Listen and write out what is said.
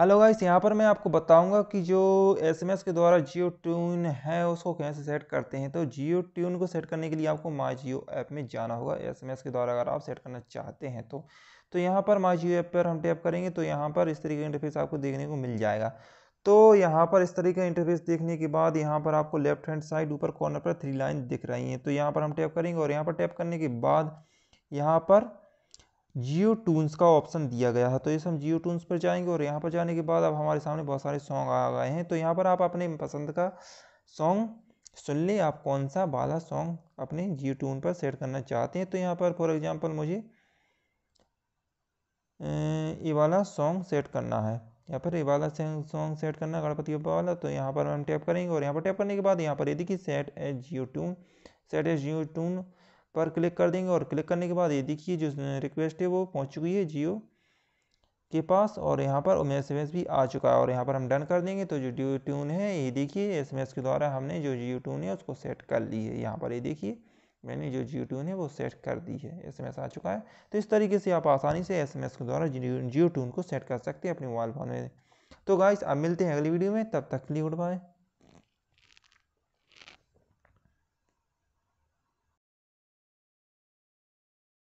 hello guys यहाँ पर मैं आपको बताऊंगा कि जो एसएमएस के द्वारा जियो ट्यून है उसको कैसे सेट करते हैं तो जियो ट्यून को सेट करने के लिए आपको माई जियो ऐप में जाना होगा एसएमएस के द्वारा अगर आप सेट करना चाहते हैं तो तो यहाँ पर माई जियो ऐप पर हम टैप करेंगे तो यहाँ पर इस तरीके का इंटरफेस आपको देखने को मिल जाएगा तो यहाँ पर इस तरीके का इंटरफेस देखने के बाद यहाँ पर आपको लेफ्ट हैंड साइड ऊपर कॉर्नर पर थ्री लाइन दिख रही हैं तो यहाँ पर हम टैप करेंगे और यहाँ पर टैप करने के बाद यहाँ पर जियो टून्स का ऑप्शन दिया गया है तो इस हम जियो टून्स पर जाएंगे और यहाँ पर जाने के बाद अब हमारे सामने बहुत सारे सॉन्ग आ गए हैं तो यहाँ पर आप अपने पसंद का सॉन्ग सुन लें आप कौन सा वाला सॉन्ग अपने जियो टून पर सेट करना चाहते हैं तो यहाँ पर फॉर एग्ज़ाम्पल मुझे ये वाला सॉन्ग सेट करना है यहाँ पर ये वाला सॉन्ग सेट करना गणपति बप्पा वाला तो यहाँ पर हम टैप करेंगे और यहाँ पर टैप करने के बाद यहाँ पर ये देखिए set as Jio tune set as Jio tune पर क्लिक कर देंगे और क्लिक करने के बाद ये देखिए जो रिक्वेस्ट है वो पहुँच चुकी है जियो के पास और यहाँ पर एस एम भी आ चुका है और यहाँ पर हम डन कर देंगे तो जो जियो ट्यून है ये देखिए एस के द्वारा हमने जो जियो ट्यून है उसको सेट कर ली है यहाँ पर ये देखिए मैंने जो जियो ट्यून है वो सेट कर दी है एस आ चुका है तो इस तरीके से आप आसानी से एस के द्वारा जियो ट्यून को सेट कर सकते हैं अपने मोबाइल फ़ोन में तो गाइस अब मिलते हैं अगली वीडियो में तब तक लिए गुड बाय